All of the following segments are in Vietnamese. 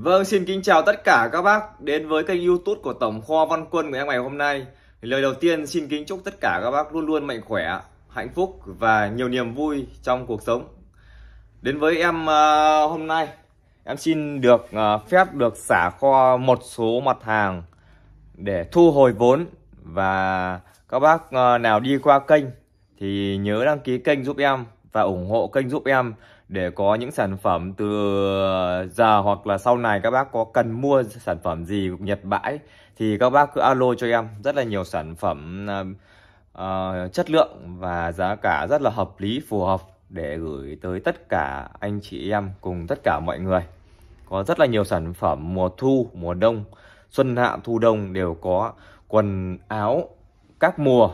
Vâng, xin kính chào tất cả các bác đến với kênh youtube của Tổng Kho Văn Quân của em ngày hôm nay. Lời đầu tiên xin kính chúc tất cả các bác luôn luôn mạnh khỏe, hạnh phúc và nhiều niềm vui trong cuộc sống. Đến với em ờ, hôm nay, em xin được ờ, phép được xả kho một số mặt hàng để thu hồi vốn và các bác ờ, nào đi qua kênh thì nhớ đăng ký kênh giúp em và ủng hộ kênh giúp em để có những sản phẩm từ giờ hoặc là sau này các bác có cần mua sản phẩm gì Nhật bãi thì các bác cứ alo cho em rất là nhiều sản phẩm uh, uh, chất lượng và giá cả rất là hợp lý phù hợp để gửi tới tất cả anh chị em cùng tất cả mọi người có rất là nhiều sản phẩm mùa thu mùa đông xuân hạ thu đông đều có quần áo các mùa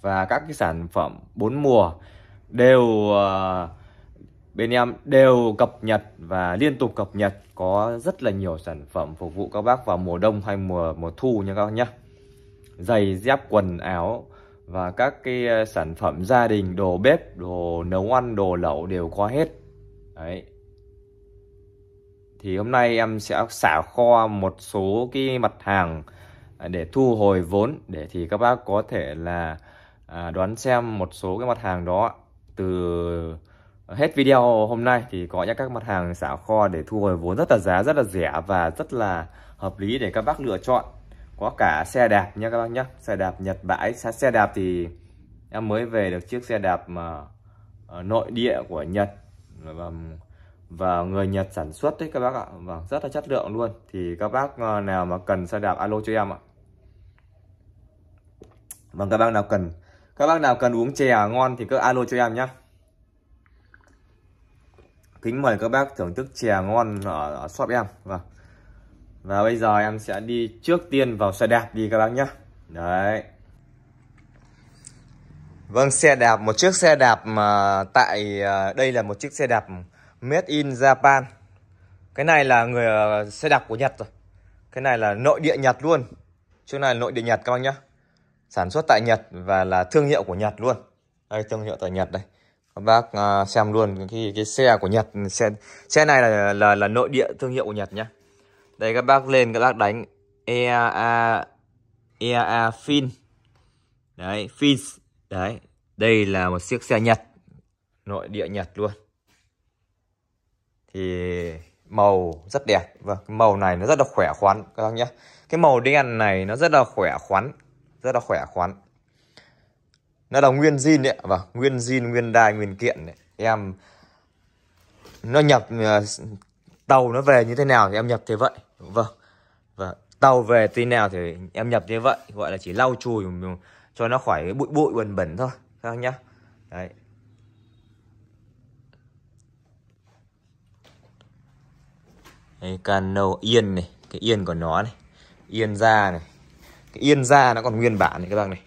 và các cái sản phẩm bốn mùa đều uh, Bên em đều cập nhật và liên tục cập nhật có rất là nhiều sản phẩm phục vụ các bác vào mùa đông hay mùa mùa thu nha các bác nhé. Giày, dép, quần áo và các cái ờ, sản phẩm gia đình, đồ bếp, đồ nấu ăn, đồ lẩu đều có hết. Đấy. Thì hôm nay em sẽ xả kho một số cái mặt hàng à, để thu hồi vốn để thì các bác có thể là à, đoán xem một số cái mặt hàng đó từ Hết video hôm nay thì có những các mặt hàng xả kho để thu hồi vốn rất là giá rất là rẻ và rất là hợp lý để các bác lựa chọn. Có cả xe đạp nha các bác nhé, xe đạp Nhật bãi, xe đạp thì em mới về được chiếc xe đạp mà ờ, nội địa của Nhật và, và người Nhật sản xuất đấy các bác ạ. Vâng, rất là chất lượng luôn. Thì các bác ờ, nào mà cần xe đạp alo cho em ạ. Vâng các bác nào cần các bác nào cần uống chè ngon thì cứ alo cho em nhé kính mời các bác thưởng thức chè ngon ở, ở shop em vâng và bây giờ em sẽ đi trước tiên vào xe đạp đi các bác nhé đấy vâng xe đạp một chiếc xe đạp mà tại à, đây là một chiếc xe đạp made in Japan cái này là người à, xe đạp của Nhật rồi cái này là nội địa Nhật luôn chỗ này là nội địa Nhật các bác nhé sản xuất tại Nhật và là thương hiệu của Nhật luôn đây thương hiệu tại Nhật đây các vâng, bác à, xem luôn cái cái xe của Nhật xe xe này là là là nội địa thương hiệu của Nhật nhá đây các bác lên các bác đánh EA EA Fin đấy Fin đấy đây là một chiếc xe Nhật nội địa Nhật luôn thì màu rất đẹp và vâng, cái màu này nó rất là khỏe khoắn các bác nhá cái màu đen này nó rất là khỏe khoắn rất là khỏe khoắn nó là nguyên zin đấy và vâng, nguyên zin nguyên đai nguyên kiện đấy. em nó nhập ờ, tàu nó về như thế nào thì em nhập thế vậy vâng và vâng. tàu về thế nào thì em nhập như vậy gọi là chỉ lau chùi ừ, cho nó khỏi bụi bụi bẩn bẩn thôi các nhá đấy cái cano yên này cái yên của nó này yên da này cái yên da nó còn nguyên bản này các bác này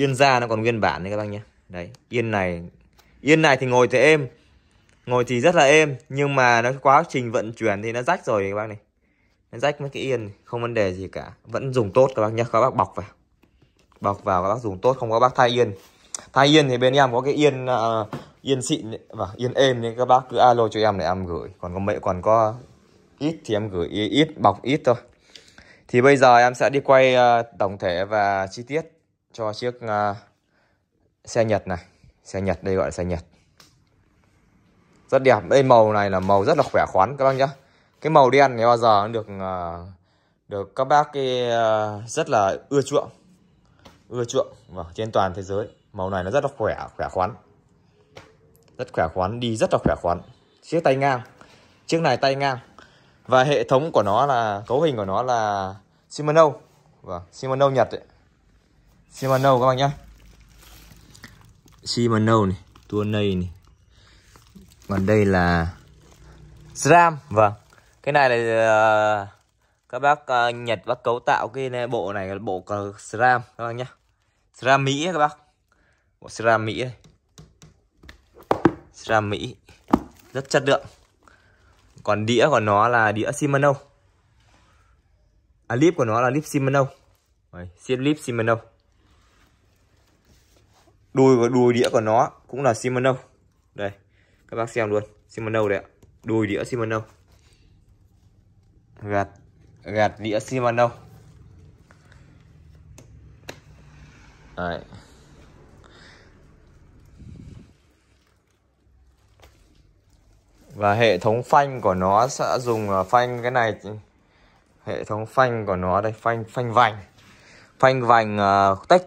yên da nó còn nguyên bản đấy các bác nhé đấy yên này yên này thì ngồi thì êm ngồi thì rất là êm nhưng mà nó quá trình vận chuyển thì nó rách rồi các bác này nó rách mấy cái yên không vấn đề gì cả vẫn dùng tốt các bác nhé các bác bọc vào bọc vào các bác dùng tốt không có bác thay yên thay yên thì bên em có cái yên uh, yên xịn và yên êm nên các bác cứ alo cho em để em gửi còn có mẹ còn có ít thì em gửi ít bọc ít thôi thì bây giờ em sẽ đi quay uh, tổng thể và chi tiết cho chiếc uh, xe Nhật này xe Nhật đây gọi là xe Nhật rất đẹp đây màu này là màu rất là khỏe khoắn các bác nhá cái màu đen này bao giờ được uh, được các bác cái uh, rất là ưa chuộng ưa chuộng vâng, trên toàn thế giới màu này nó rất là khỏe khỏe khoắn rất khỏe khoắn đi rất là khỏe khoắn chiếc tay ngang chiếc này tay ngang và hệ thống của nó là cấu hình của nó là Shimano vâng, Shimano Nhật ấy. Shimano các bạn nhá Shimano này Tourney này còn đây là SRAM vâng cái này là ờ, các bác ờ, Nhật bác cấu tạo cái này, bộ này là bộ uh, SRAM các bạn nhá SRAM Mỹ các bác bộ SRAM Mỹ đây. SRAM Mỹ rất chất lượng còn đĩa của nó là đĩa Shimano à, clip của nó là clip Shimano clip Shimano đùi và đùi đĩa của nó cũng là Shimano đây các bác xem luôn Shimano đây ạ đùi đĩa Shimano gạt gạt đĩa Shimano đấy. và hệ thống phanh của nó sẽ dùng à, phanh cái này hệ thống phanh của nó đây phanh phanh vành phanh vành uh, tách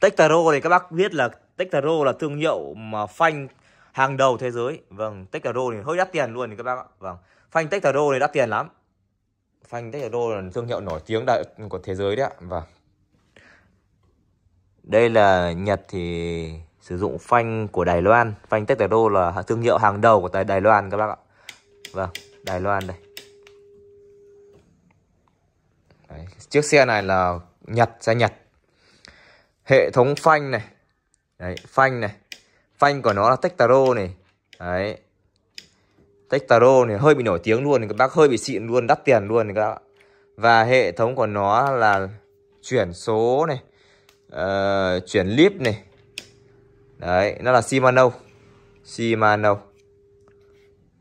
Textaro thì các bác biết là Textaro là thương hiệu mà phanh hàng đầu thế giới. Vâng, Textaro thì hơi đắt tiền luôn thì các bác ạ. Vâng, phanh Textaro này đắt tiền lắm. Phanh Textaro là thương hiệu nổi tiếng đại của thế giới đấy ạ. Vâng. Đây là Nhật thì sử dụng phanh của Đài Loan. Phanh Textaro là thương hiệu hàng đầu của tại Đài Loan các bác ạ. Vâng, Đài Loan đây. Đấy, chiếc xe này là Nhật, xe Nhật hệ thống phanh này đấy phanh này phanh của nó là Tectaro này đấy Tectaro này hơi bị nổi tiếng luôn các bác hơi bị xịn luôn đắt tiền luôn các bác và hệ thống của nó là chuyển số này uh, chuyển lip này đấy nó là Shimano Shimano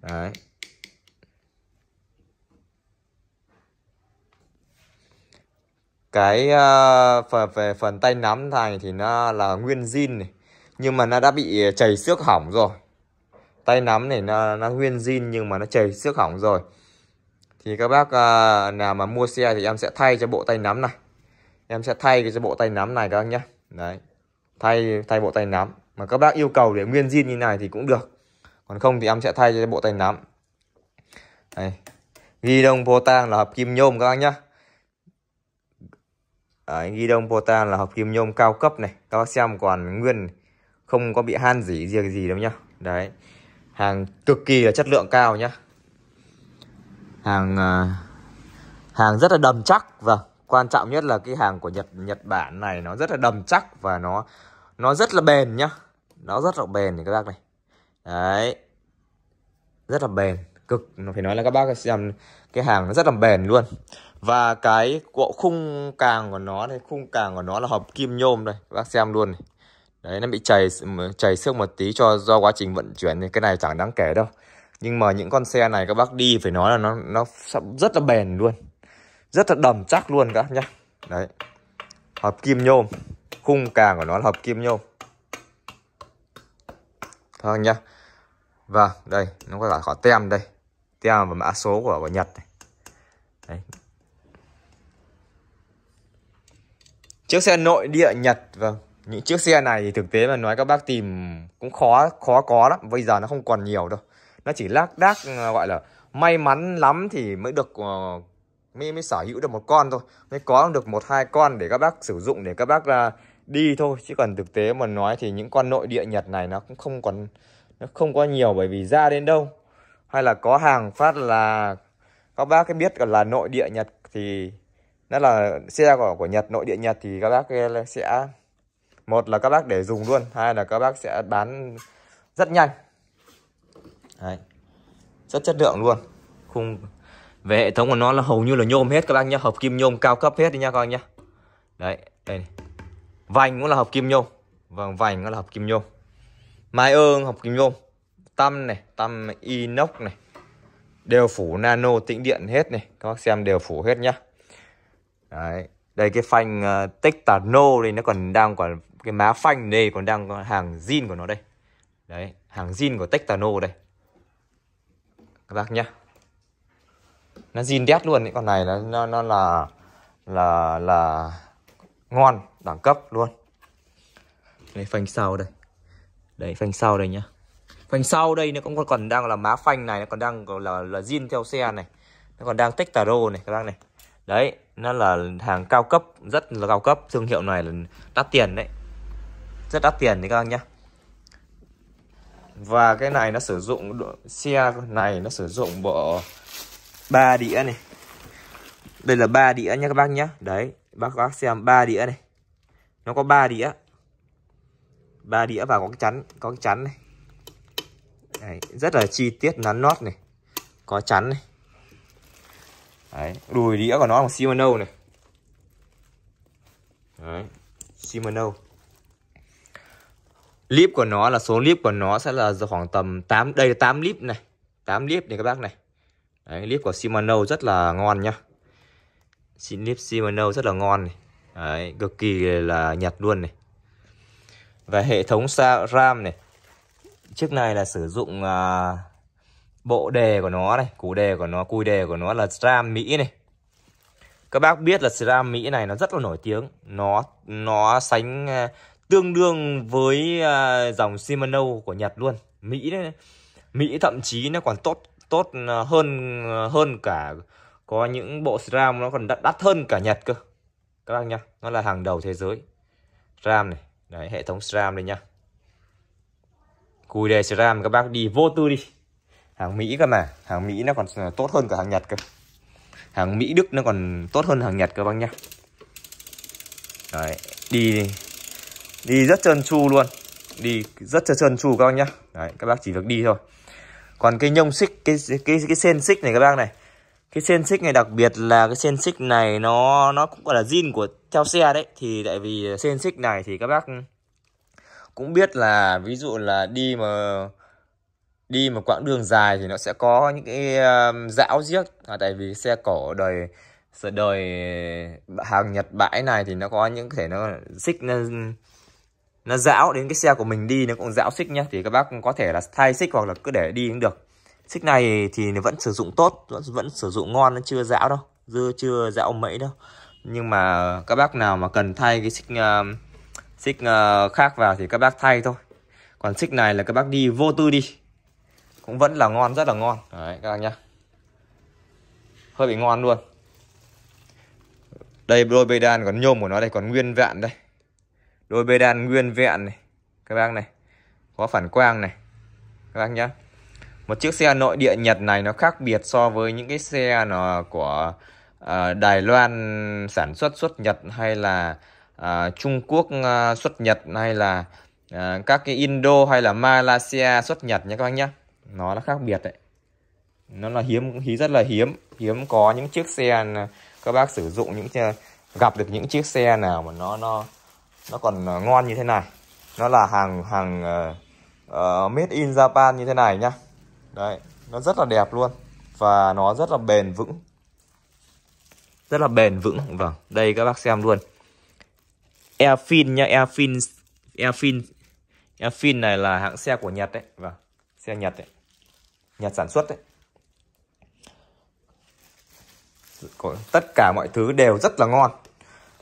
đấy cái uh, phần về phần tay nắm này thì nó là nguyên zin này nhưng mà nó đã bị chảy xước hỏng rồi tay nắm này nó, nó nguyên zin nhưng mà nó chảy xước hỏng rồi thì các bác uh, nào mà mua xe thì em sẽ thay cho bộ tay nắm này em sẽ thay cái cho bộ tay nắm này các bác nhé đấy thay thay bộ tay nắm mà các bác yêu cầu để nguyên zin như này thì cũng được còn không thì em sẽ thay cho bộ tay nắm này ghi đông vô tang là hợp kim nhôm các bác nhé Đấy, ghi đông potan là hợp kim nhôm cao cấp này các bác xem còn nguyên không có bị han dỉ gì gì đâu nhá đấy hàng cực kỳ là chất lượng cao nhá hàng à, hàng rất là đầm chắc và vâng, quan trọng nhất là cái hàng của Nhật Nhật Bản này nó rất là đầm chắc và nó nó rất là bền nhá nó rất là bền các bác này đấy rất là bền cực nó phải nói là các bác xem cái hàng nó rất là bền luôn và cái bộ khung càng của nó này khung càng của nó là hợp kim nhôm đây các bác xem luôn này. đấy nó bị chảy chảy xước một tí cho do quá trình vận chuyển thì cái này chẳng đáng kể đâu nhưng mà những con xe này các bác đi phải nói là nó nó rất là bền luôn rất là đầm chắc luôn các nhá đấy hợp kim nhôm khung càng của nó là hộp kim nhôm thôi nhá và vâng, đây nó có cả có tem đây tem và mã số của của nhật này Đấy. Chiếc xe nội địa Nhật vâng. Những chiếc xe này thì thực tế mà nói các bác tìm cũng khó khó có lắm, bây giờ nó không còn nhiều đâu. Nó chỉ lác đác ờ, gọi là may mắn lắm thì mới được ờ, mới mới sở hữu được một con thôi, mới có được một hai con để các bác sử dụng để các bác uh, đi thôi chứ còn thực tế mà nói thì những con nội địa Nhật này nó cũng không còn nó không có nhiều bởi vì ra đến đâu hay là có hàng phát là các bác biết là nội địa Nhật thì nó là xe của của Nhật nội địa Nhật thì các bác sẽ một là các bác để dùng luôn hai là các bác sẽ bán rất nhanh Đấy. rất chất lượng luôn khung về hệ thống của nó là hầu như là nhôm hết các bác nhá hợp kim nhôm cao cấp hết đi nha các bác nhá đấy đây này. vành cũng là hợp kim nhôm vâng vành cũng là hợp kim nhôm mai ơn hợp kim nhôm tăm này tăm inox này đều phủ nano tĩnh điện hết này các bác xem đều phủ hết nhá đấy đây cái phanh uh, ờ, Tectano này nó còn đang còn cái má phanh này còn đang hàng zin của nó đây đấy hàng zin của Tectano đây các bác nhá nó zin đét luôn những con này nó nó, nó là là là ngon đẳng cấp luôn đây phanh sau đây đấy phanh sau đây nhá phanh sau đây nó cũng còn đang là má phanh này nó còn đang là là zin theo xe này nó còn đang tích tà này các bác này đấy nó là hàng cao cấp rất là cao cấp thương hiệu này là đắt tiền đấy rất đắt tiền đấy các bác nhá và cái này nó sử dụng xe này nó sử dụng bộ ba đĩa này đây là ba đĩa nhá các bác nhá đấy bác bác xem ba đĩa này nó có ba đĩa ba đĩa và có cái chắn có cái chắn này Đấy, rất là chi tiết nắn nót này có chắn này Đấy, đùi đĩa của nó là Shimano này Đấy, Shimano Clip của nó là số clip của nó sẽ là khoảng tầm 8 Đây là 8 clip này 8 clip này các bác này Đấy, clip của Shimano rất là ngon nhá Clip Shimano rất là ngon này Đấy, cực kỳ là nhặt luôn này Và hệ thống RAM này chiếc này là sử dụng à, bộ đề của nó này củ đề của nó cùi đề của nó là SRAM Mỹ này các bác biết là SRAM Mỹ này nó rất là nổi tiếng nó nó sánh à, tương đương với à, dòng Shimano của Nhật luôn Mỹ đấy, Mỹ thậm chí nó còn tốt tốt à, hơn hơn cả có những bộ SRAM nó còn đắt, đắt hơn cả Nhật cơ các bác nhá nó là hàng đầu thế giới RAM này đấy hệ thống SRAM đây nhá cùi đề SRAM các bác đi vô tư đi hàng Mỹ cơ mà hàng Mỹ nó còn tốt hơn cả hàng Nhật cơ hàng Mỹ Đức nó còn tốt hơn hàng Nhật các bác nhá đấy đi đi rất trơn tru luôn đi rất trơn tru các bác nhá đấy các bác chỉ được đi thôi còn cái nhông xích cái cái cái sen xích này các bác này cái sen xích này đặc biệt là cái sen xích này nó nó cũng gọi là zin của theo xe đấy thì tại vì sen xích này thì các bác cũng biết là ví dụ là đi mà đi một quãng đường dài thì nó sẽ có những cái um, dão giếc à, tại vì xe cổ đời đời hàng nhật bãi này thì nó có những thể nó xích nó nó dão đến cái xe của mình đi nó cũng dão xích nhá thì các bác có thể là thay xích hoặc là cứ để đi cũng được xích này thì nó vẫn sử dụng tốt vẫn, vẫn sử dụng ngon nó chưa dão đâu dưa chưa dão mẫy đâu nhưng mà các bác nào mà cần thay cái xích uh, xích ờ, khác vào thì các bác thay thôi còn xích này là các bác đi vô tư đi cũng vẫn là ngon rất là ngon đấy các bác nhá hơi bị ngon luôn đây đôi bê đan còn nhôm của nó đây còn nguyên vẹn đây đôi bê đan nguyên vẹn này các bác này có phản quang này các bác nhá một chiếc xe nội địa Nhật này nó khác biệt so với những cái xe nó của uh, Đài Loan sản xuất xuất Nhật hay là à, Trung Quốc à, xuất Nhật hay là à, các cái Indo hay là Malaysia xuất Nhật nha các anh nhá, nó là khác biệt đấy nó là hiếm hí rất là hiếm hiếm có những chiếc xe à, các bác sử dụng những xe, gặp được những chiếc xe nào mà nó nó nó còn ngon như thế này nó là hàng hàng uh, made in Japan như thế này nhá đấy nó rất là đẹp luôn và nó rất là bền vững rất là bền vững vâng đây các bác xem luôn Airfin nha Airfin Airfin Airfin này là hãng xe của Nhật đấy vâng xe Nhật đấy Nhật sản xuất đấy Còn tất cả mọi thứ đều rất là ngon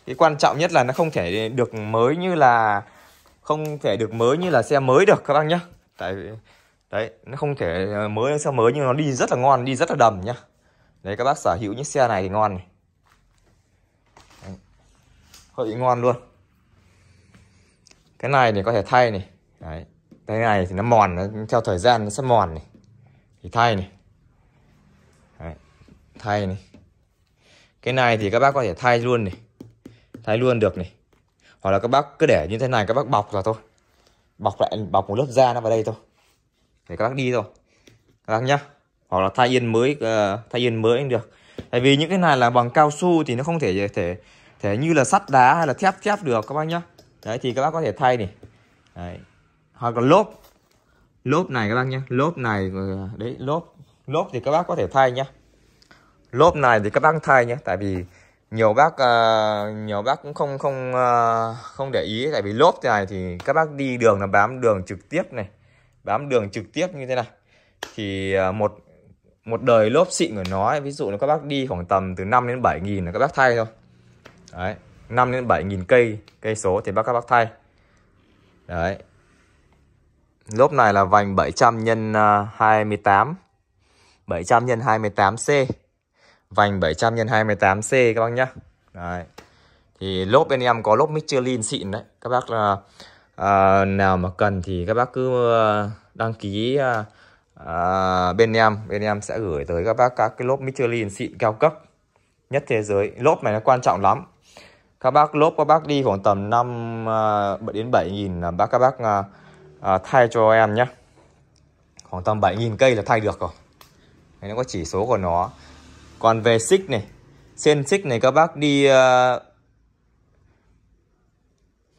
cái quan trọng nhất là nó không thể được mới như là không thể được mới như là xe mới được các bác nhá tại vì đấy nó không thể ờ, mới xe mới nhưng nó đi rất là ngon đi rất là đầm nhá đấy các bác sở hữu những xe này thì ngon này hơi ngon luôn cái này thì có thể thay này đấy cái này thì nó mòn nó theo thời gian nó sẽ mòn này thì thay này đấy. thay này cái này thì các bác có thể thay luôn này thay luôn được này hoặc là các bác cứ để như thế này các bác bọc là thôi bọc lại bọc một lớp da nó vào đây thôi để các bác đi thôi các bác nhá hoặc là thay yên mới ờ, thay yên mới cũng được tại vì những cái này là bằng cao su thì nó không thể thể thể như là sắt đá hay là thép thép được các bác nhá đấy thì các bác có thể thay này đấy. hoặc là lốp lốp này các bác nhé lốp này ờ, đấy lốp lốp thì các bác có thể thay nhé lốp này thì các bác thay nhé tại vì nhiều bác uh, nhiều bác cũng không không uh, không để ý tại vì lốp này thì các bác đi đường là bám đường trực tiếp này bám đường trực tiếp như thế này thì uh, một một đời lốp xịn của nó ví dụ là các bác đi khoảng tầm từ 5 đến 7 nghìn là các bác thay thôi đấy 5 đến 7 nghìn cây cây số thì bác các bác thay. Đấy. Lốp này là vành 700 nhân 28. À, 700 nhân 28C. Vành 700 nhân 28C các bác nhá. Đấy. Thì lốp bên em có lốp Michelin xịn đấy. Các bác là à, nào mà cần thì các bác cứ à, đăng ký à, à, bên em, bên em sẽ gửi tới các bác các cái lốp Michelin xịn cao cấp nhất thế giới. Lốp này nó quan trọng lắm các bác lốp các bác đi khoảng tầm 5 à, đến 7 nghìn là bác các bác à, à, thay cho em nhé khoảng tầm 7 nghìn cây là thay được rồi Đấy, nó có chỉ số của nó còn về xích này Trên xích này các bác đi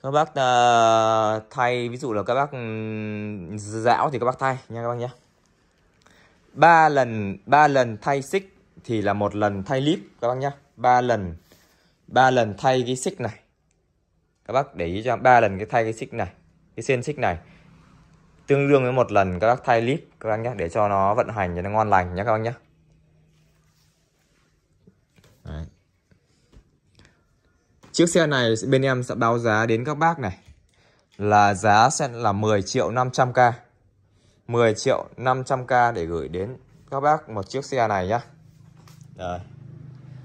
Các bác thay Ví dụ là các bác ừ, Dạo thì các bác thay nha các bác nhé ba lần ba lần thay xích Thì là một lần thay lít các bác nhé ba lần ba lần thay cái xích này các bác để ý cho ba lần cái thay cái xích này cái sen xích này tương đương với một lần các bác thay lip các bác nhé để cho nó vận hành cho nó ngon lành nhé các bác nhé chiếc xe này bên em sẽ báo giá đến các bác này là giá sẽ là 10 triệu 500k 10 triệu 500k để gửi đến các bác một chiếc xe này nhá Đấy.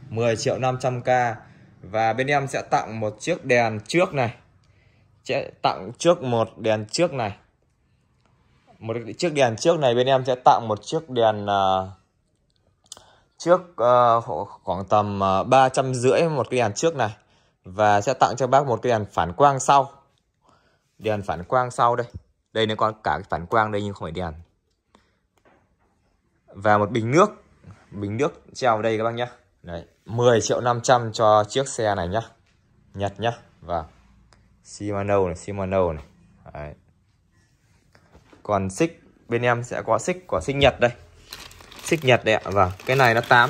10 triệu 500k và bên em sẽ tặng một chiếc đèn trước này sẽ tặng trước một đèn trước này một chiếc đèn trước này bên em sẽ tặng một chiếc đèn uh, trước uh, khoảng tầm à, ba trăm rưỡi một cái đèn trước này và sẽ tặng cho bác một cái đèn phản quang sau đèn phản quang sau đây đây nó có cả cái phản quang đây nhưng không phải đèn và một bình nước bình nước treo đây các bác nhé đấy 10 triệu 500 cho chiếc xe này nhá Nhật nhá và vâng. Shimano này Shimano này Đấy. còn xích bên em sẽ có xích của xích Nhật đây xích Nhật đấy ạ và vâng. cái này nó 8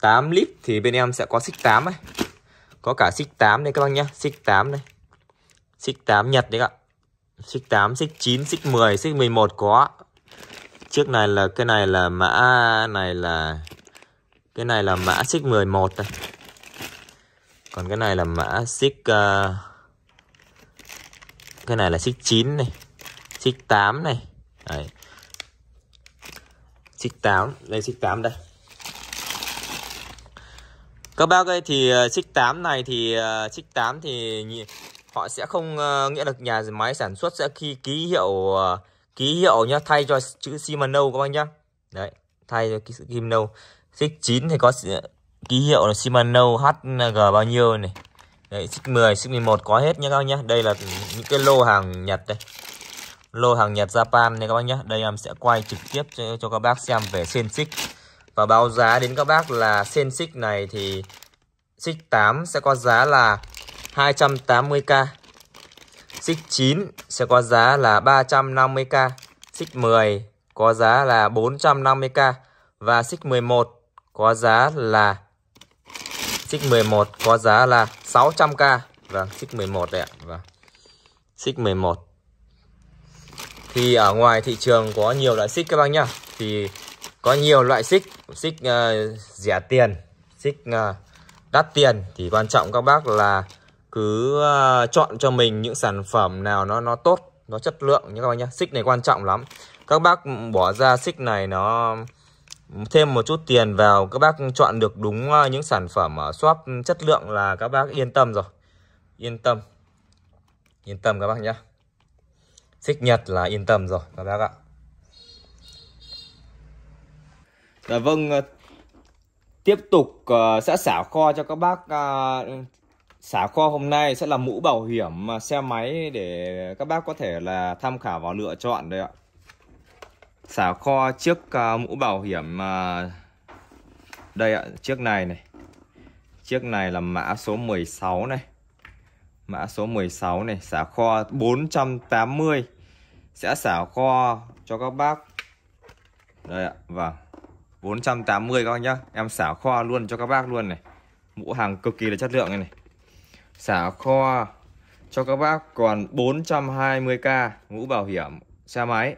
8 lít thì bên em sẽ có xích 8 ấy có cả xích 8 đây các bác nhá xích 8 đây xích 8 Nhật đấy ạ xích 8 xích 9 xích 10 xích 11 có chiếc này là cái này là mã này là cái này là mã xích 11 này. Còn cái này là mã xích uh, Cái này là xích 9 này xích 8 này Đấy. SIG 8 Đây xích 8 đây các bác ơi thì ờ, xích uh, 8 này thì ờ, xích uh, 8 thì họ sẽ không uh, nghĩa là nhà máy sản xuất sẽ khi ký hiệu ký hiệu nhá thay cho chữ Shimano các bác nhá. Đấy, thay cho chữ Shimano xích 9 thì có ờ, ký hiệu là Shimano HG bao nhiêu này Đấy, xích 10, xích 11 có hết nhé các bác nhé Đây là những cái lô hàng Nhật đây Lô hàng Nhật Japan này các bác nhé Đây em sẽ quay trực tiếp cho, cho các bác xem về sen xích Và báo giá đến các bác là sen xích này thì Xích 8 sẽ có giá là 280k Xích 9 sẽ có giá là 350k Xích 10 có giá là 450k Và xích 11 có giá là xích 11 có giá là 600k. Vâng, xích 11 đấy ạ. Vâng. Xích 11. Thì ở ngoài thị trường có nhiều loại xích các bác nhá. Thì có nhiều loại xích, xích uh, rẻ tiền, xích uh, đắt tiền thì quan trọng các bác là cứ uh, chọn cho mình những sản phẩm nào nó nó tốt, nó chất lượng nhé các bác nhá. Xích này quan trọng lắm. Các bác bỏ ra xích này nó thêm một chút tiền vào các bác chọn được đúng ờ, những sản phẩm ờ, shop chất lượng là các bác yên tâm rồi yên tâm yên tâm các bác nhé xích nhật là yên tâm rồi các bác ạ dạ vâng ờ, tiếp tục sẽ xả kho cho các bác xả kho hôm nay sẽ là mũ bảo hiểm xe máy để các bác có thể là tham khảo và lựa chọn đây ạ xả kho trước uh, mũ bảo hiểm uh, đây ạ chiếc này này chiếc này là mã số 16 này mã số 16 này xả kho 480 sẽ xả kho cho các bác đây ạ vâng 480 các anh nhá em xả kho luôn cho các bác luôn này mũ hàng cực kỳ là chất lượng này, này. xả kho cho các bác còn 420k mũ bảo hiểm xe máy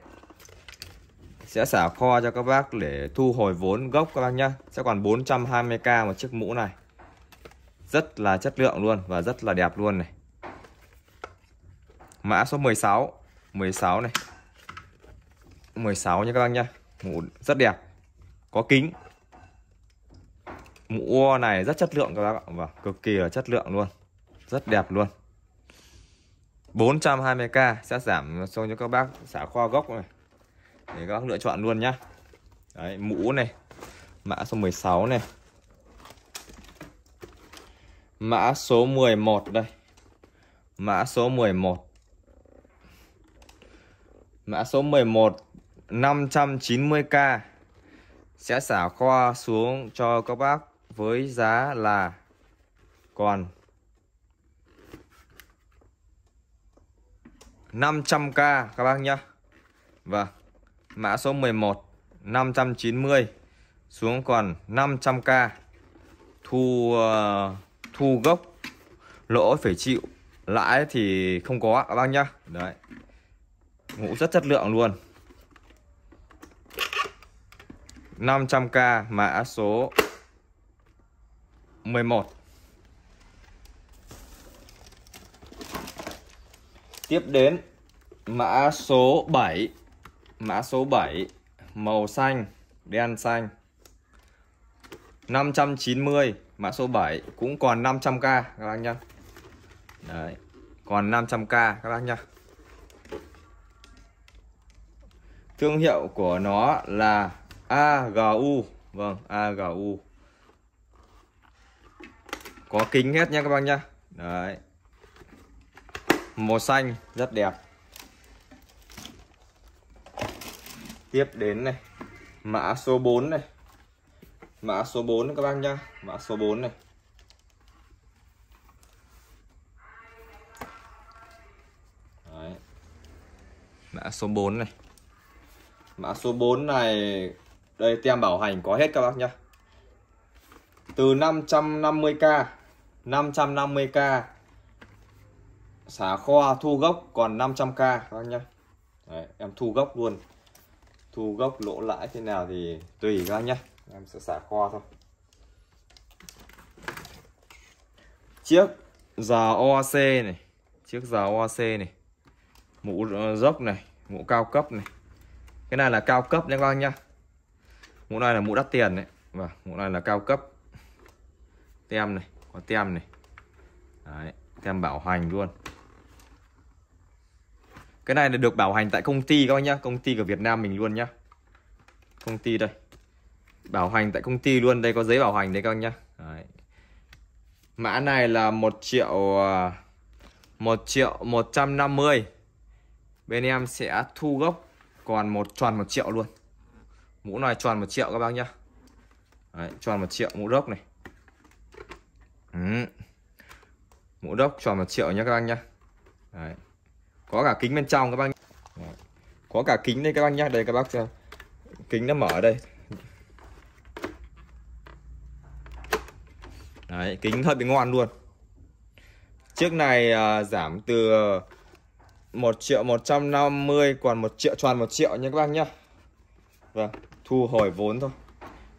sẽ xả kho cho các bác để thu hồi vốn gốc các bác nhá sẽ còn 420k một chiếc mũ này rất là chất lượng luôn và rất là đẹp luôn này mã số 16 16 này 16 nha các bác nhá mũ rất đẹp có kính mũ này rất chất lượng các bác ạ và vâng, cực kỳ là chất lượng luôn rất đẹp luôn 420k sẽ giảm xuống cho các bác xả kho gốc này để các bác lựa chọn luôn nhá đấy mũ này mã số 16 này mã số 11 đây mã số 11 mã số 11 590k sẽ xả kho xuống cho các bác với giá là còn 500k các bác nhá. Vâng mã số 11 590 xuống còn 500k thu uh, thu gốc lỗ phải chịu lãi thì không có các bác nhá đấy ngũ rất chất lượng luôn 500k mã số 11 tiếp đến mã số 7 Mã số 7 Màu xanh Đen xanh 590 Mã số 7 Cũng còn 500k các bác nhá Đấy Còn 500k các bác nhá Thương hiệu của nó là AGU Vâng AGU Có kính hết nha các bác nhá Đấy Màu xanh rất đẹp tiếp đến này mã số 4 này mã số 4 các bác nhá mã số 4 này Đấy. mã số 4 này mã số 4 này đây tem bảo hành có hết các bác nhá từ 550k 550k xả kho thu gốc còn 500k các bác nhá Đấy, em thu gốc luôn thu gốc lỗ lãi thế nào thì tùy các anh nhé em sẽ xả kho thôi chiếc giò OAC này chiếc giò OAC này mũ ờ, dốc này mũ cao cấp này cái này là cao cấp nha các anh nhá mũ này là mũ đắt tiền đấy và vâng, mũ này là cao cấp tem này có tem này đấy, tem bảo hành luôn cái này là được bảo hành tại công ty các anh nhá công ty của Việt Nam mình luôn nhá công ty đây bảo hành tại công ty luôn đây có giấy bảo hành đấy các anh nhá đấy. mã này là một triệu à, một triệu một trăm năm mươi bên em sẽ thu gốc còn một tròn một triệu luôn mũ này tròn một triệu các bác nhá Đấy, tròn một triệu mũ đốc này ừ. mũ đốc tròn một triệu nhá các bác nhá Đấy có cả kính bên trong các bác có cả kính đây các bác nhá đây các bác xem kính nó mở đây Đấy, kính hơi bị ngon luôn chiếc này à, giảm từ 1 triệu 150 còn 1 triệu tròn 1 triệu nha các bác nhá vâng thu hồi vốn thôi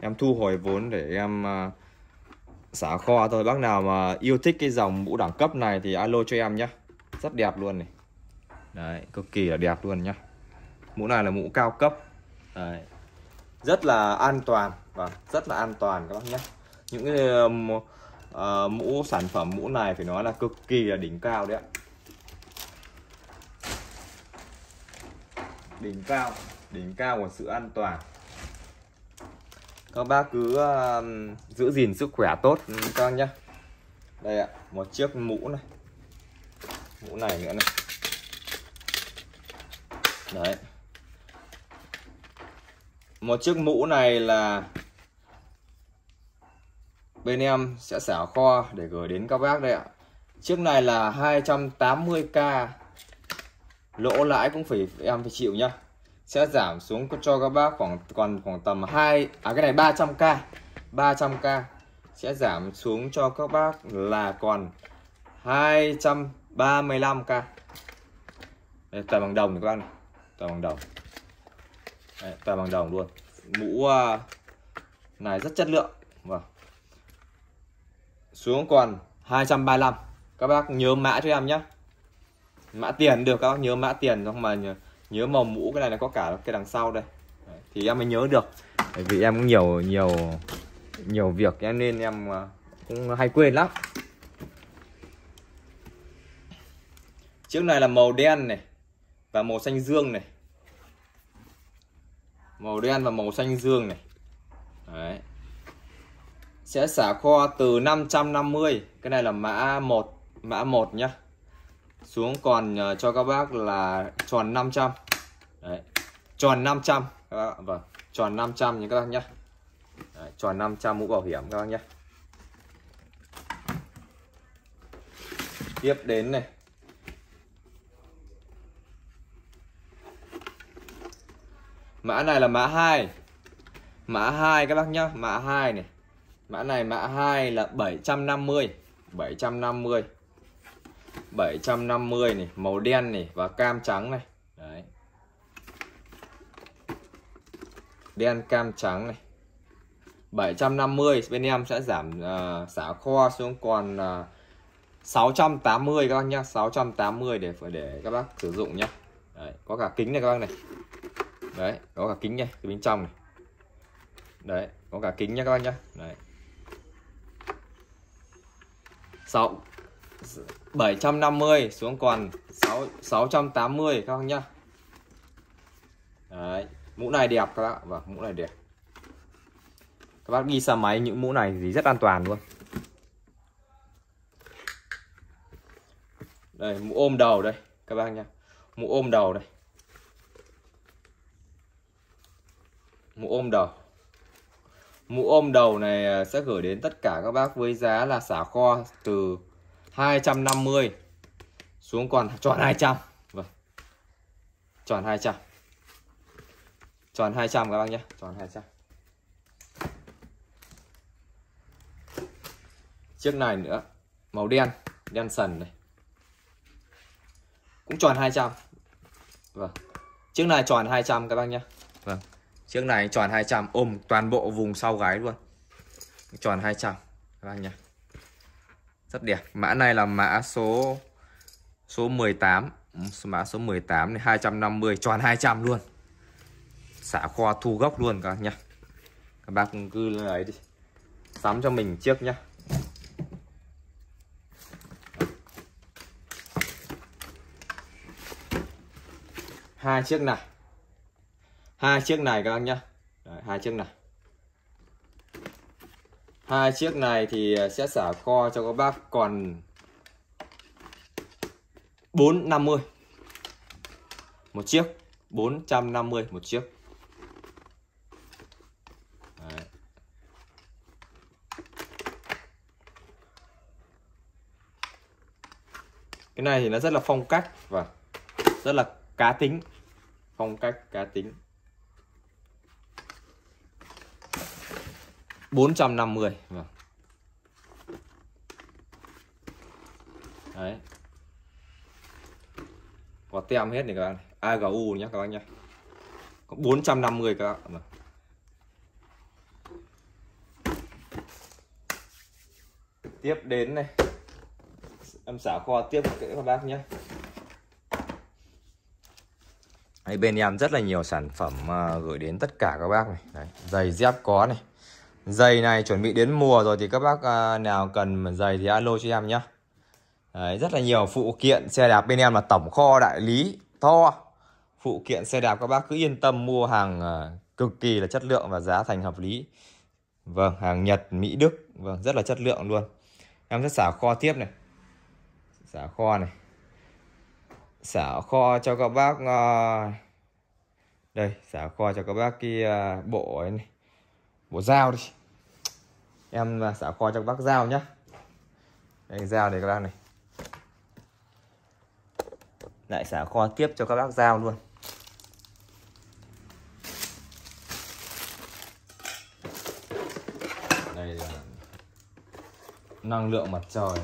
em thu hồi vốn để em à, xả kho thôi bác nào mà yêu thích cái dòng mũ đẳng cấp này thì alo cho em nhá. rất đẹp luôn này đấy cực kỳ là đẹp luôn nhá mũ này là mũ cao cấp đấy. rất là an toàn và vâng, rất là an toàn các bác nhá những cái uh, mũ sản phẩm mũ này phải nói là cực kỳ là đỉnh cao đấy ạ đỉnh cao đỉnh cao của sự an toàn các bác cứ uh, giữ gìn sức khỏe tốt ừ, các bác nhé đây ạ một chiếc mũ này mũ này nữa này đấy một chiếc mũ này là bên em sẽ xả kho để gửi đến các bác đây ạ chiếc này là 280k lỗ lãi cũng phải em phải chịu nhá sẽ giảm xuống cho các bác khoảng còn khoảng tầm 2 à cái này 300k 300k sẽ giảm xuống cho các bác là còn 235k Đây, tờ bằng đồng các bác này ta bằng đồng Đấy, ta bằng đồng luôn mũ à, này rất chất lượng vâng xuống còn 235 các bác nhớ mã cho em nhé mã tiền được các bác nhớ mã tiền không mà nhớ, nhớ màu mũ cái này là có cả cái đằng sau đây Đấy, thì em mới nhớ được bởi vì em cũng nhiều nhiều nhiều việc em nên em à, cũng hay quên lắm chiếc này là màu đen này và màu xanh dương này màu đen và màu xanh dương này Đấy. sẽ xả kho từ 550 cái này là mã 1 mã 1 nhá xuống còn uh, cho các bác là tròn 500 Đấy. tròn 500 các bác vâng tròn 500 nhé các bác nhé Đấy, tròn 500 mũ bảo hiểm các bác nhé tiếp đến này mã này là mã 2 mã 2 các bác nhá mã 2 này mã này mã 2 là 750 750 750 này màu đen này và cam trắng này đấy đen cam trắng này 750 bên em sẽ giảm uh, xả kho xuống còn à, uh, 680 các bác nhá 680 để để các bác sử dụng nhá Đấy, có cả kính này các bác này đấy có cả kính nha từ bên trong này đấy có cả kính nha các bác nhá đấy sáu 750 xuống còn 6 680 các bác nhá. Đấy, mũ này đẹp các bạn, vâng, mũ này đẹp. Các bác đi xe máy những mũ này thì rất an toàn luôn. Đây, mũ ôm đầu đây các bác nhá. Mũ ôm đầu đây. mũ ôm đầu mũ ôm đầu này à, sẽ gửi đến tất cả các bác với giá là xả kho từ 250 xuống còn tròn 200 vâng tròn 200 tròn 200 các bác nhé tròn 200 chiếc này nữa màu đen đen sần này cũng tròn 200 vâng chiếc này tròn 200 các bác nhé vâng Chiếc này tròn 200 ôm toàn bộ vùng sau gáy luôn. Tròn 200 các bác nhá. Rất đẹp. Mã này là mã số số 18, ừ, mã số 18 này 250 tròn 200 luôn. Xả kho thu gốc luôn các nhá. Các bác cứ lấy đi. Sắm cho mình chiếc nhá. hai chiếc này hai chiếc này các bác nhá Đấy, hai chiếc này hai chiếc này thì à, sẽ xả kho cho các bác còn 450 một chiếc 450 một chiếc cái này thì nó rất là phong cách và vâng. rất là cá tính phong cách cá tính 450 vâng. Đấy. Có tem hết này các bạn AGU nhé các bác nhé. Có 450 các bạn. Vâng. Tiếp đến này. Em xả kho tiếp các bác nhé. đây bên em rất là nhiều sản phẩm ờ, gửi đến tất cả các bác này. Đấy, giày dép có này. Giày này chuẩn bị đến mùa rồi thì các bác à, nào cần giày thì alo cho em nhé. Đấy, rất là nhiều phụ kiện xe đạp bên em là tổng kho đại lý to. Phụ kiện xe đạp các bác cứ yên tâm mua hàng à, cực kỳ là chất lượng và giá thành hợp lý. Vâng, hàng Nhật, Mỹ, Đức, vâng, rất là chất lượng luôn. Em sẽ xả kho tiếp này. Xả kho này. Xả kho cho các bác à, đây, xả kho cho các bác cái bộ ấy này bộ dao đi em à, xả kho cho các bác dao nhá đây dao này các bác này lại xả kho tiếp cho các bác dao luôn đây là năng lượng mặt trời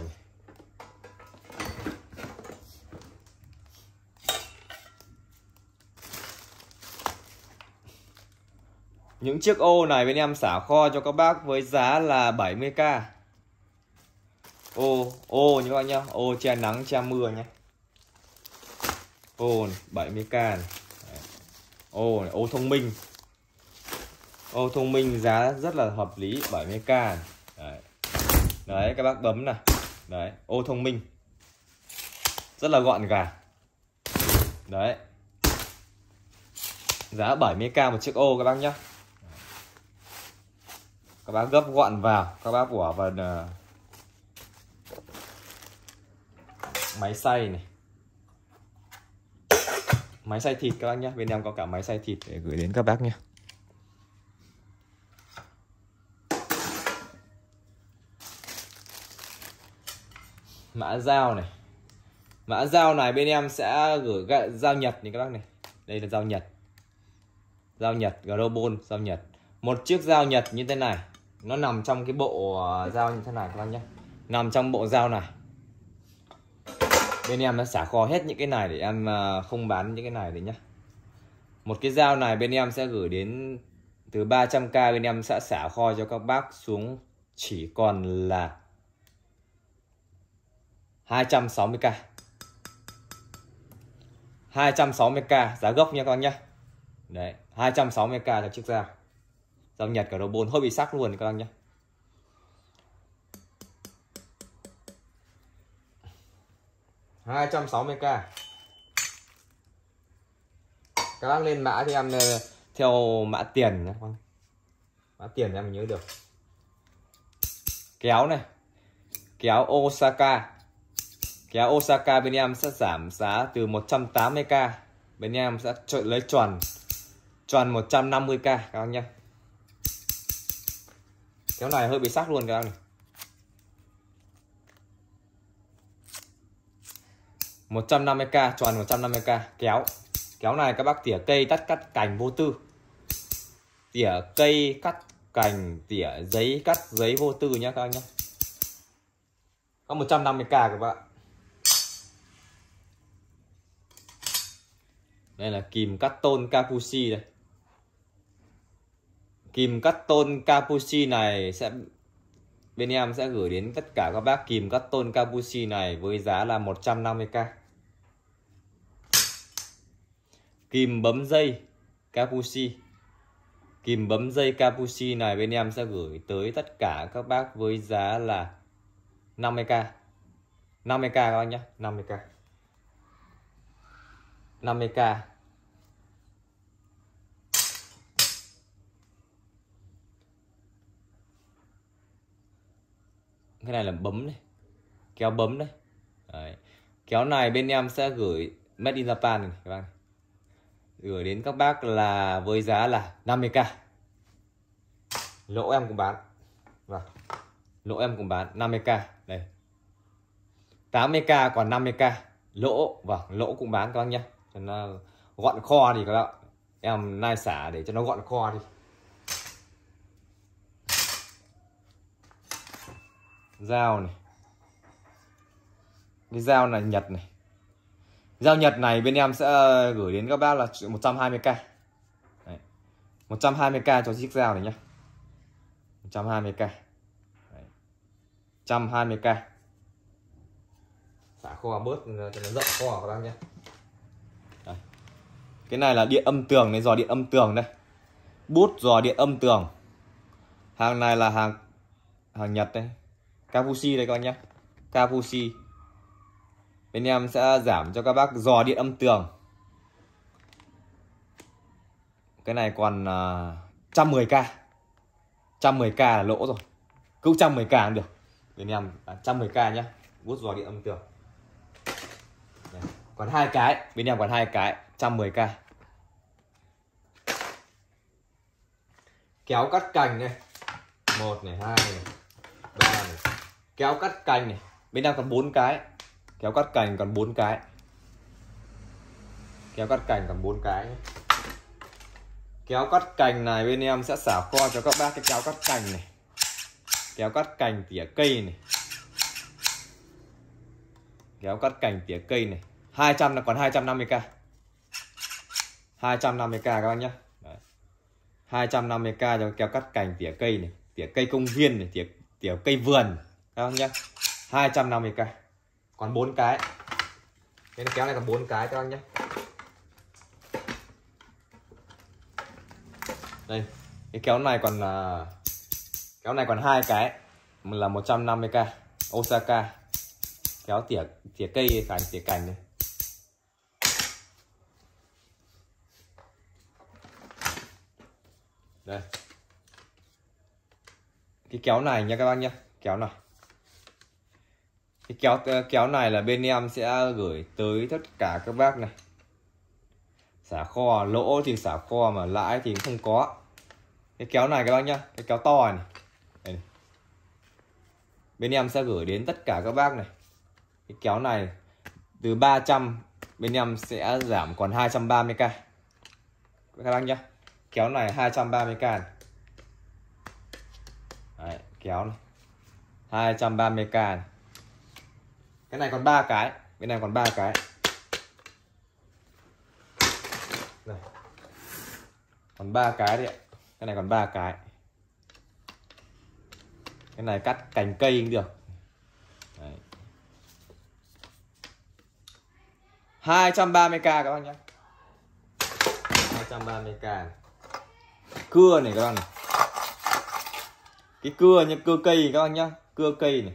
Những chiếc ô này bên em xả kho cho các bác với giá là 70k. Ô, ô như các bác nhá, ô che nắng che mưa nhé. Ô 70k này. Ô này, ô thông minh. Ô thông minh giá rất là hợp lý 70k. Này. Đấy. các bác bấm này. Đấy, ô thông minh. Rất là gọn gàng. Đấy. Giá 70k một chiếc ô các bác nhá các bác gấp gọn vào các bác bỏ vào ờ, máy xay này máy xay thịt các bác nhé bên em có cả máy xay thịt để gửi đến các bác nhé mã dao này mã dao này bên em sẽ gửi dao nhật này các bác này đây là dao nhật dao nhật global dao nhật một chiếc dao nhật như thế này nó nằm trong cái bộ ờ, ừ. dao như thế này các bác nhé nằm trong bộ dao này bên em đã xả kho hết những cái này để em ờ, không bán những cái này đấy nhá một cái dao này bên em sẽ gửi đến từ 300k bên em sẽ xả kho cho các bác xuống chỉ còn là 260k 260k giá gốc nha các anh nhé đấy 260k cho chiếc dao dòng Nhật cả đầu 4 hơi bị sắc luôn các bác nhé hai trăm sáu mươi k các bác lên mã thì em ờ, theo mã tiền nhé con mã tiền em nhớ được kéo này kéo Osaka kéo Osaka bên em sẽ giảm giá từ 180k bên em sẽ lấy tròn tròn 150k các bác nhé kéo này hơi bị sắc luôn các em này một trăm năm mươi k tròn một trăm năm mươi k kéo kéo này các bác tỉa cây tắt cắt cành vô tư tỉa cây cắt cành tỉa giấy cắt giấy vô tư nhé các anh nhé có một trăm 150k các bạn đây là kìm cắt tôn Kakushi đây kìm cắt tôn Capuchi này sẽ bên em sẽ gửi đến tất cả các bác kìm cắt tôn Capuchi này với giá là 150k. Kìm bấm dây Capuchi. Kìm bấm dây Capuchi này bên em sẽ gửi tới tất cả các bác với giá là 50k. 50k các anh nhé, 50k. 50k cái này là bấm này kéo bấm đây đấy kéo này bên em sẽ gửi made in Japan này các bạn gửi đến các bác là với giá là 50k lỗ em cũng bán vâng lỗ em cũng bán 50k đây 80k còn 50k lỗ và vâng, lỗ cũng bán các bác nhé cho nó gọn kho thì các bạn em nai xả để cho nó gọn kho đi dao này cái dao này nhật này dao nhật này bên em sẽ ờ, gửi đến các bác là 120k Đấy. 120k cho chiếc dao này nhá 120k Đấy. 120k xả khoa bớt ừ, cho nó rộng khoa các bác nhá Đấy. cái này là điện âm tường này giò điện âm tường đây bút giò điện âm tường hàng này là hàng hàng nhật đây Capucci đây các bác nhé Capucci Bên em sẽ giảm cho các bác dò điện âm tường Cái này còn uh, 110k 110k là lỗ rồi Cứ 110k cũng được Bên em à, 110k nhé, Bút dò điện âm tường Đây. Còn hai cái Bên em còn hai cái 110k Kéo cắt cành này một này hai này kéo cắt cành này bên đang còn bốn cái kéo cắt cành còn bốn cái kéo cắt cành còn bốn cái kéo cắt cành này bên em sẽ xả kho cho các bác cái kéo cắt cành này kéo cắt cành tỉa cây này kéo cắt cành tỉa cây này 200 là còn 250k 250k các bác nhá Đấy. 250k cho kéo cắt cành tỉa cây này tỉa cây công viên này tỉa tỉa cây vườn không nhá 250 cây còn bốn cái cái kéo này còn bốn cái các bác nhé đây cái kéo này còn kéo này còn hai cái là 150k Osaka kéo tỉa tỉa cây cảnh tỉa cành này đây cái kéo này nha các bác nhé kéo này cái kéo kéo này là bên em sẽ gửi tới tất cả các bác này xả kho lỗ thì xả kho mà lãi thì không có cái kéo này các bác nhá cái kéo to này, này. bên em sẽ gửi đến tất cả các bác này cái kéo này từ 300 bên em sẽ giảm còn 230k các bác nhá kéo này 230k này. Đấy, kéo này 230k cái này còn ba cái bên này còn ba cái này. còn ba cái đấy ạ cái này còn ba cái cái này cắt cành cây cũng được đấy. 230k các bạn nhé 230k cưa này các bạn này cái cưa như cưa cây các bạn nhá cưa cây này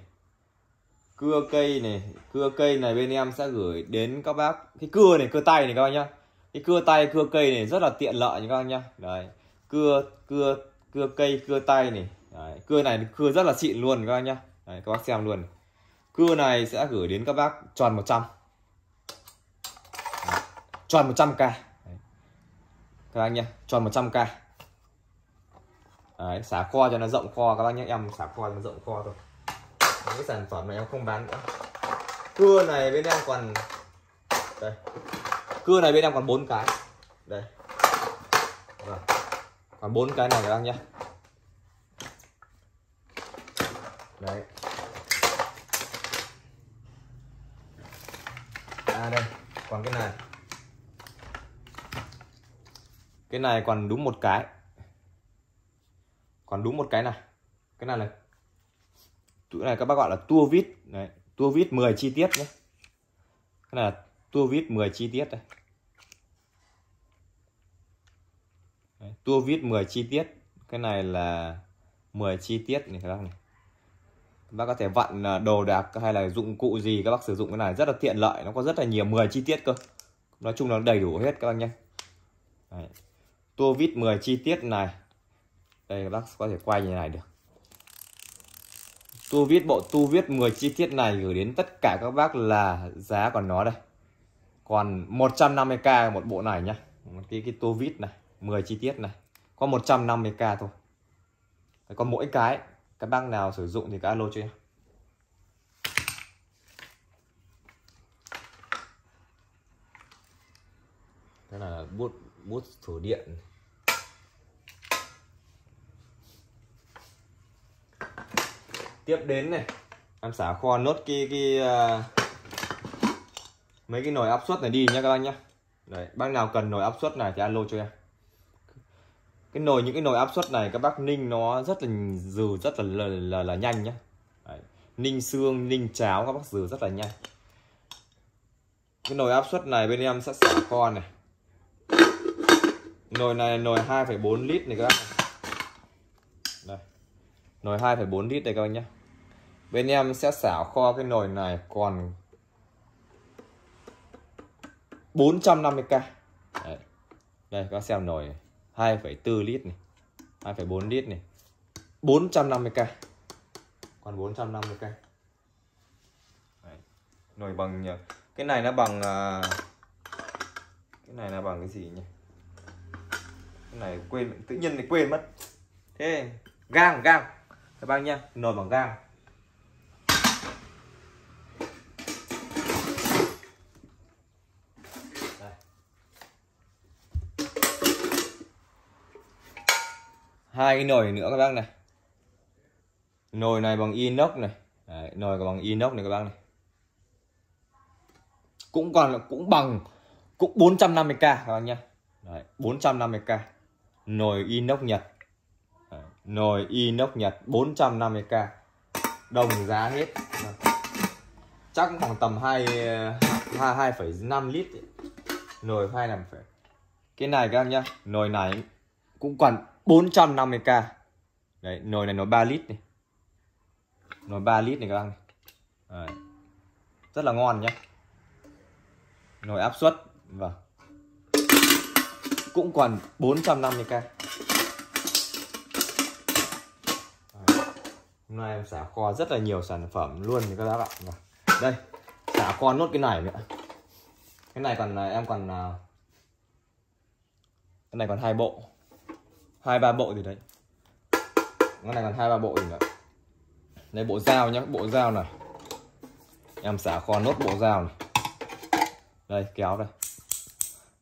cưa cây này cưa cây này bên em sẽ gửi đến các bác cái cưa này cưa tay này các bác nhá cái cưa tay cưa cây này rất là tiện lợi nha các bác nhá đấy cưa cưa cưa cây cưa tay này đấy. cưa này cưa rất là xịn luôn các bác nhá đấy, các bác xem luôn cưa này sẽ gửi đến các bác tròn 100 đấy. tròn 100 k các bác nhá tròn 100 k đấy xả kho cho nó rộng kho các bác nhé em xả kho cho nó rộng kho thôi những cái sản phẩm này em không bán nữa cưa này bên em còn đây cưa này bên em còn bốn cái đây rồi. Vâng. còn bốn cái này các bác nhé đấy à đây còn cái này cái này còn đúng một cái còn đúng một cái này cái này là cái này các bác gọi là tua vít đấy tua vít 10 chi tiết nhé cái này là tua vít 10 chi tiết đây đấy, tua vít 10 chi tiết cái này là 10 chi tiết này các bác này các bác có thể vặn à, đồ đạc hay là dụng cụ gì các bác sử dụng cái này rất là tiện lợi nó có rất là nhiều 10 chi tiết cơ nói chung là đầy đủ hết các bác nhé tua vít 10 chi tiết này đây các bác có thể quay như này được Tu viết bộ tu viết 10 chi tiết này gửi đến tất cả các bác là giá còn nó đây. Còn 150k một bộ này nhá. Cái cái tu viết này, 10 chi tiết này. Có 150k thôi. Còn mỗi cái, các bác nào sử dụng thì các alo cho em. Đây là bút bút thử điện. tiếp đến này em xả kho nốt cái cái uh, mấy cái nồi áp suất này đi nha các bác nhá đấy bác nào cần nồi áp suất này thì alo cho em cái nồi những cái nồi áp suất này các bác ninh nó rất là dừ rất là là, là, là nhanh nhá đấy. ninh xương ninh cháo các bác dừ rất là nhanh cái nồi áp suất này bên em sẽ xả kho này nồi này nồi 2,4 lít này các bác nồi 2,4 lít đây các anh nhé bên em sẽ xảo kho cái nồi này còn 450k Đấy. đây các xem nồi 2,4 lít này 2,4 lít này 450k còn 450k nồi bằng cái này nó bằng à, cái này là bằng cái gì nhỉ cái này quên tự nhiên thì quên mất thế gang gang các bác nhá nồi bằng gang hai cái nồi nữa các bác này nồi này bằng inox này Đấy, nồi bằng inox này các bác này cũng còn cũng bằng cũng 450k các bác nhá Đấy, 450k nồi inox Nhật nồi inox Nhật 450k đồng giá hết chắc khoảng tầm hai hai phẩy năm lít ấy. nồi hai làm phải cái này các em nhá nồi này cũng còn 450k đấy nồi này nó 3 lít này nồi 3 lít này các em đấy. rất là ngon nhá nồi áp suất và vâng. cũng còn 450k hôm nay em xả kho rất là nhiều sản phẩm luôn các bác ạ đây xả kho nốt cái này nữa cái này còn em còn à, cái này còn hai bộ hai ba bộ gì đấy cái này còn hai ba bộ gì nữa đây bộ dao nhá bộ dao này em xả kho nốt bộ dao này đây kéo đây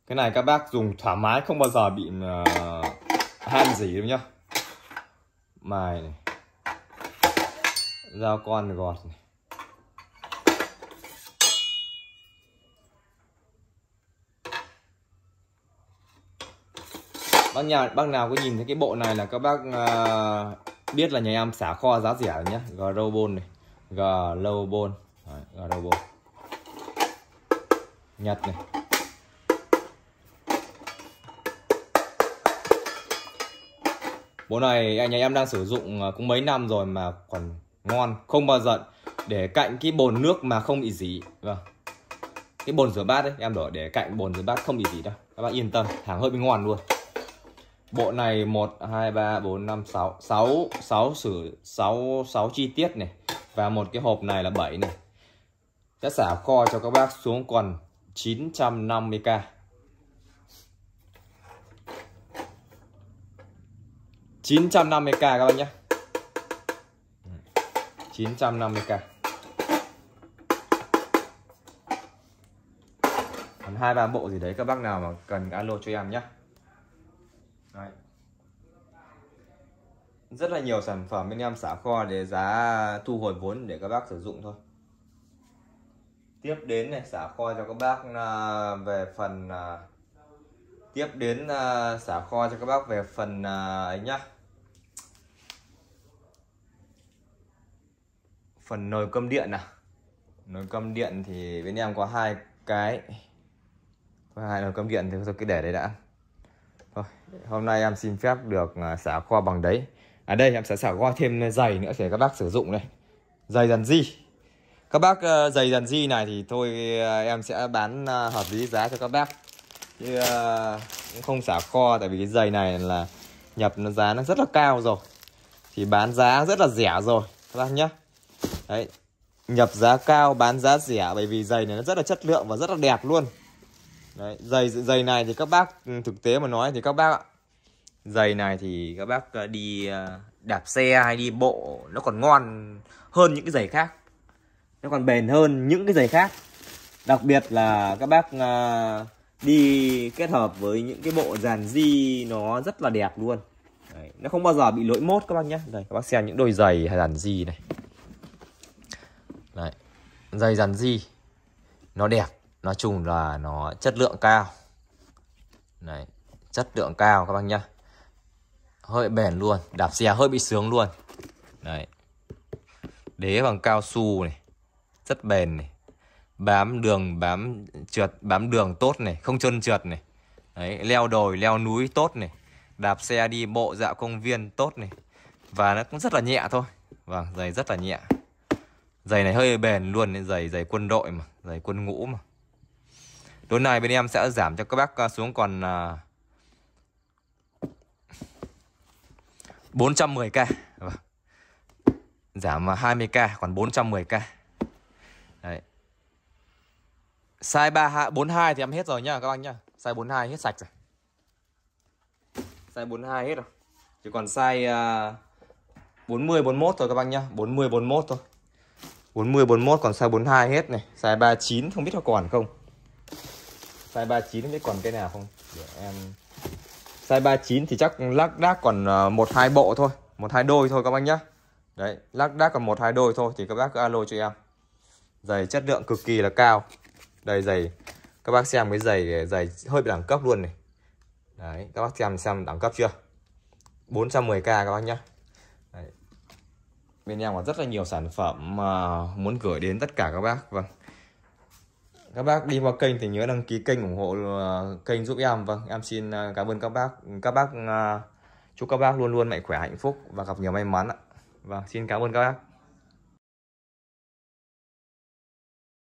cái này các bác dùng thoải mái không bao giờ bị uh, han gì đâu nhá mài này dao con gọt này. bác nhà bác nào có nhìn thấy cái bộ này là các bác uh, biết là nhà em xả kho giá rẻ nhá g robon này g lowbon g robon nhật này bộ này nhà em đang sử dụng à, cũng mấy năm rồi mà còn ngon không bao giận để cạnh cái bồn nước mà không bị dỉ vâng. cái bồn rửa bát đấy em đổ để cạnh bồn rửa bát không bị dỉ đâu các bạn yên tâm hàng hơi bên ngon luôn bộ này 1 2 3 4 5 6 6 6 sử 6 6 chi tiết này và một cái hộp này là 7 này sẽ xả kho cho các bác xuống còn 950k chín trăm năm mươi k các bạn nhé 950k còn hai ba bộ gì đấy các bác nào mà cần alo cho em nhé rất là nhiều sản phẩm bên em xả kho để giá thu hồi vốn để các bác sử dụng thôi tiếp đến này xả kho cho các bác à, về phần à, tiếp đến à, xả kho cho các bác về phần ấy nhá phần nồi cơm điện nào, nồi cơm điện thì bên em có hai cái có hai nồi cơm điện thì tôi cứ để đấy đã thôi hôm nay em xin phép được à, xả kho bằng đấy Ở à, đây em sẽ xả kho thêm giày nữa để các bác sử dụng này giày dần di các bác à, giày dần di này thì thôi em sẽ bán hợp lý giá cho các bác chứ cũng không xả kho tại vì cái giày này là nhập nó giá nó rất là cao rồi thì bán giá rất là rẻ rồi các bác nhé đấy nhập giá cao bán giá rẻ bởi vì giày này nó rất là chất lượng và rất là đẹp luôn đấy giày giày này thì các bác ừ, thực tế mà nói thì các bác ạ giày này thì các bác ờ, đi ờ, đạp xe hay đi bộ nó còn ngon hơn những cái giày khác nó còn bền hơn những cái giày khác đặc biệt là các bác ờ, đi kết hợp với những cái bộ dàn di nó rất là đẹp luôn Đấy, nó không bao giờ bị lỗi mốt các bác nhé đây các bác xem những đôi giày hay dàn di này Đấy. Dây dàn di Nó đẹp Nói chung là nó chất lượng cao Đấy. Chất lượng cao các bác nhá Hơi bền luôn Đạp xe hơi bị sướng luôn Đấy Đế bằng cao su này Rất bền này Bám đường bám trượt Bám đường tốt này Không trơn trượt này Đấy, leo đồi, leo núi tốt này Đạp xe đi bộ dạo công viên tốt này Và nó cũng rất là nhẹ thôi Vâng, giày rất là nhẹ Giày này hơi bền luôn Giày giày quân đội mà Giày quân ngũ mà Tối này bên em sẽ giảm cho các bác à, xuống còn 410k à, vâng. Giảm 20k à, còn 410k Đấy Size 3, 42 thì em hết rồi nhá các bác nhá Size 42 hết sạch rồi Size 42 hết rồi Chỉ còn size 40, 41 thôi các bác nhá 40, 41 thôi 40, 41 còn size 42 hết này Size 39 không biết có còn không Size 39 không biết còn cái nào không Để em Size 39 thì chắc lắc đác còn ờ, một hai bộ thôi một hai đôi thôi các bác nhá Đấy lắc đác còn một hai đôi thôi Thì các bác cứ alo cho em Giày chất lượng cực kỳ là cao Đây giày Các bác xem cái giày giày hơi bị đẳng cấp luôn này Đấy các bác xem xem đẳng cấp chưa 410k các bác nhá bên em có rất là nhiều sản phẩm mà muốn gửi đến tất cả các bác vâng các bác đi qua kênh thì nhớ đăng ký kênh ủng hộ ờ, kênh giúp em vâng em xin ờ, cảm ơn các bác các bác ờ, chúc các bác luôn luôn mạnh khỏe hạnh phúc và gặp nhiều may mắn ạ vâng xin cảm ơn các bác